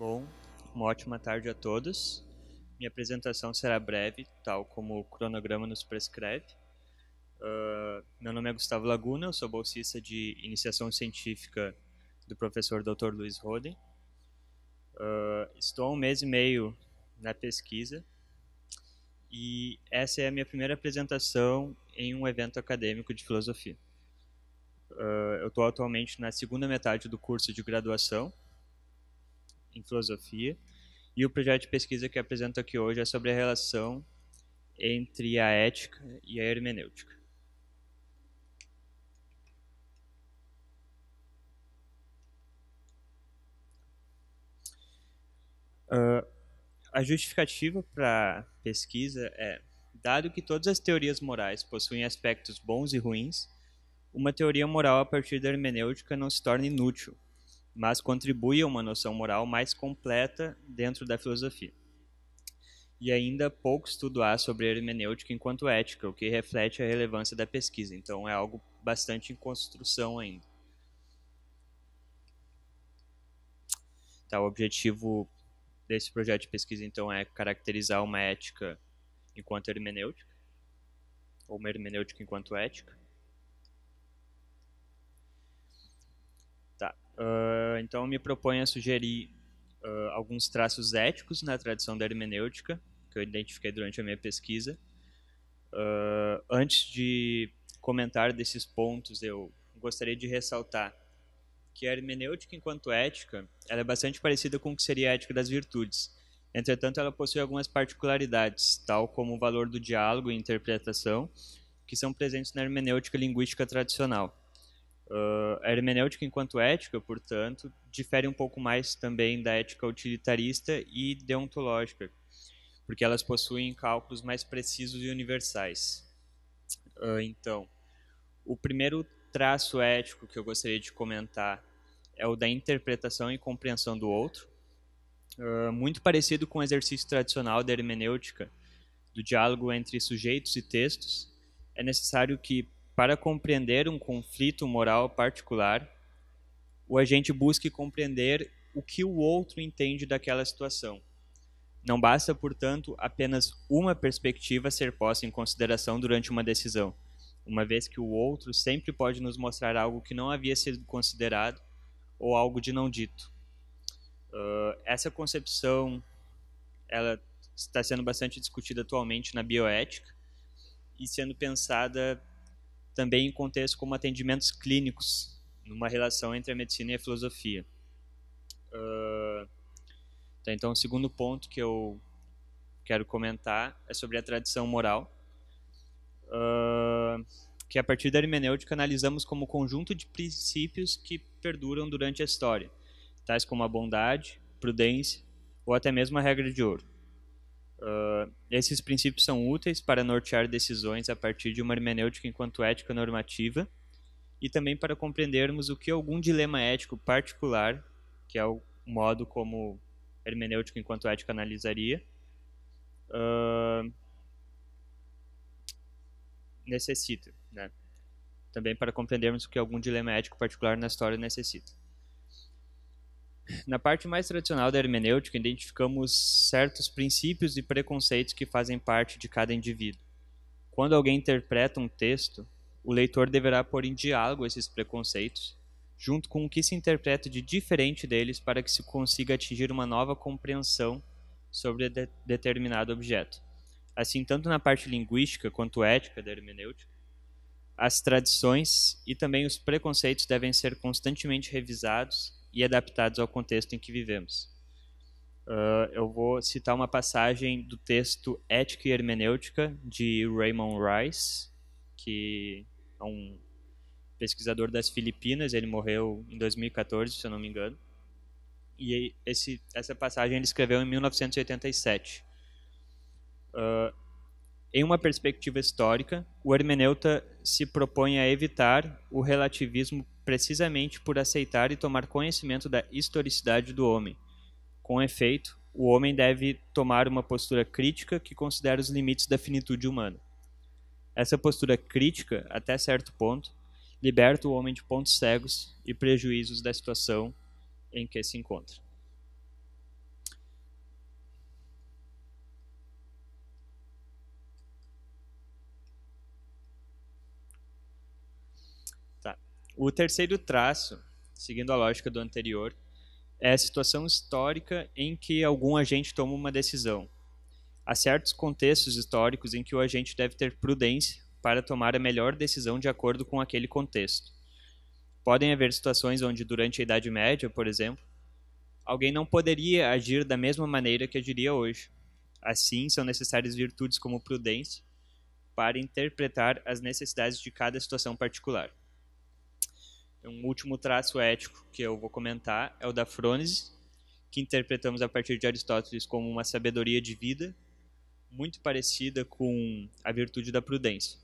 Bom, uma ótima tarde a todos. Minha apresentação será breve, tal como o cronograma nos prescreve. Uh, meu nome é Gustavo Laguna, eu sou bolsista de iniciação científica do professor Dr. Luiz Roden. Uh, estou há um mês e meio na pesquisa e essa é a minha primeira apresentação em um evento acadêmico de filosofia. Uh, eu estou atualmente na segunda metade do curso de graduação em filosofia. E o projeto de pesquisa que apresento aqui hoje é sobre a relação entre a ética e a hermenêutica. Uh, a justificativa para pesquisa é, dado que todas as teorias morais possuem aspectos bons e ruins, uma teoria moral a partir da hermenêutica não se torna inútil, mas contribui a uma noção moral mais completa dentro da filosofia. E ainda pouco estudo há sobre hermenêutica enquanto ética, o que reflete a relevância da pesquisa, então é algo bastante em construção ainda. Tá, o objetivo desse projeto de pesquisa, então, é caracterizar uma ética enquanto hermenêutica, ou uma hermenêutica enquanto ética, Tá. Uh, então me proponho a sugerir uh, alguns traços éticos na tradição da hermenêutica que eu identifiquei durante a minha pesquisa. Uh, antes de comentar desses pontos, eu gostaria de ressaltar que a hermenêutica enquanto ética, ela é bastante parecida com o que seria a ética das virtudes. Entretanto, ela possui algumas particularidades, tal como o valor do diálogo e interpretação, que são presentes na hermenêutica linguística tradicional. Uh, a hermenêutica enquanto ética, portanto, difere um pouco mais também da ética utilitarista e deontológica, porque elas possuem cálculos mais precisos e universais. Uh, então, o primeiro traço ético que eu gostaria de comentar é o da interpretação e compreensão do outro, uh, muito parecido com o exercício tradicional da hermenêutica, do diálogo entre sujeitos e textos. É necessário que para compreender um conflito moral particular, o agente busque compreender o que o outro entende daquela situação. Não basta, portanto, apenas uma perspectiva ser posta em consideração durante uma decisão, uma vez que o outro sempre pode nos mostrar algo que não havia sido considerado ou algo de não dito. Uh, essa concepção ela está sendo bastante discutida atualmente na bioética e sendo pensada também em contexto como atendimentos clínicos, numa relação entre a medicina e a filosofia. Uh, tá, então, o segundo ponto que eu quero comentar é sobre a tradição moral, uh, que a partir da hermenêutica analisamos como conjunto de princípios que perduram durante a história, tais como a bondade, prudência ou até mesmo a regra de ouro. Uh, esses princípios são úteis para nortear decisões a partir de uma hermenêutica enquanto ética normativa e também para compreendermos o que algum dilema ético particular, que é o modo como hermenêutica enquanto ética analisaria, uh, necessita, né? Também para compreendermos o que algum dilema ético particular na história necessita. Na parte mais tradicional da hermenêutica, identificamos certos princípios e preconceitos que fazem parte de cada indivíduo. Quando alguém interpreta um texto, o leitor deverá pôr em diálogo esses preconceitos, junto com o que se interpreta de diferente deles, para que se consiga atingir uma nova compreensão sobre de determinado objeto. Assim, tanto na parte linguística quanto ética da hermenêutica, as tradições e também os preconceitos devem ser constantemente revisados e adaptados ao contexto em que vivemos. Uh, eu vou citar uma passagem do texto Ética e Hermenêutica, de Raymond Rice, que é um pesquisador das Filipinas, ele morreu em 2014, se eu não me engano. E esse, essa passagem ele escreveu em 1987. Uh, ah, em uma perspectiva histórica, o hermeneuta se propõe a evitar o relativismo precisamente por aceitar e tomar conhecimento da historicidade do homem. Com efeito, o homem deve tomar uma postura crítica que considera os limites da finitude humana. Essa postura crítica, até certo ponto, liberta o homem de pontos cegos e prejuízos da situação em que se encontra. O terceiro traço, seguindo a lógica do anterior, é a situação histórica em que algum agente toma uma decisão. Há certos contextos históricos em que o agente deve ter prudência para tomar a melhor decisão de acordo com aquele contexto. Podem haver situações onde, durante a Idade Média, por exemplo, alguém não poderia agir da mesma maneira que agiria hoje. Assim, são necessárias virtudes como prudência para interpretar as necessidades de cada situação particular. Um último traço ético que eu vou comentar é o da frônese, que interpretamos a partir de Aristóteles como uma sabedoria de vida, muito parecida com a virtude da prudência.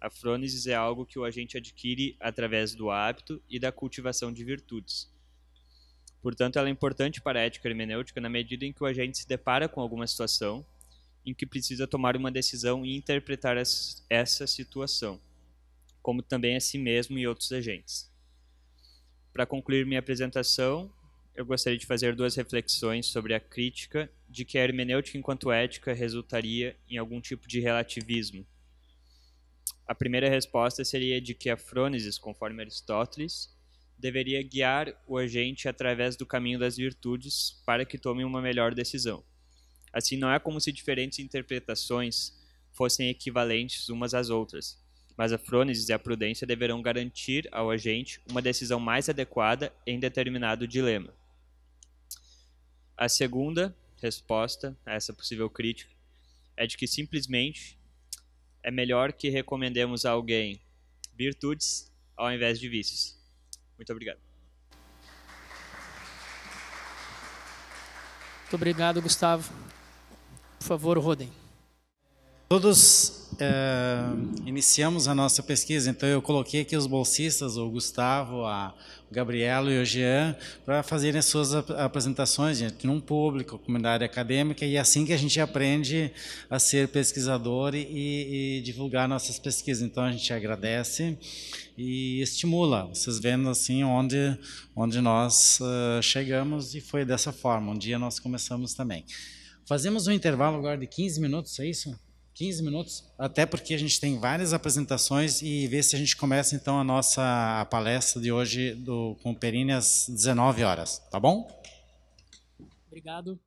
A Frônese é algo que o agente adquire através do hábito e da cultivação de virtudes. Portanto, ela é importante para a ética hermenêutica na medida em que o agente se depara com alguma situação em que precisa tomar uma decisão e interpretar essa situação, como também a si mesmo e outros agentes. Para concluir minha apresentação, eu gostaria de fazer duas reflexões sobre a crítica de que a hermenêutica enquanto ética resultaria em algum tipo de relativismo. A primeira resposta seria de que a frônesis, conforme Aristóteles, deveria guiar o agente através do caminho das virtudes para que tome uma melhor decisão. Assim, não é como se diferentes interpretações fossem equivalentes umas às outras, mas a Frônesis e a prudência deverão garantir ao agente uma decisão mais adequada em determinado dilema. A segunda resposta a essa possível crítica é de que simplesmente é melhor que recomendemos a alguém virtudes ao invés de vícios. Muito obrigado. Muito obrigado, Gustavo. Por favor, Rodem. Todos é, iniciamos a nossa pesquisa, então eu coloquei aqui os bolsistas, o Gustavo, a, o e o Jean, para fazerem as suas apresentações gente, num público, comunidade acadêmica, e é assim que a gente aprende a ser pesquisador e, e divulgar nossas pesquisas. Então a gente agradece e estimula, vocês vendo assim onde, onde nós uh, chegamos, e foi dessa forma, um dia nós começamos também. Fazemos um intervalo agora de 15 minutos, é isso? 15 minutos, até porque a gente tem várias apresentações e ver se a gente começa então a nossa palestra de hoje do, com o Perini às 19 horas, tá bom? Obrigado.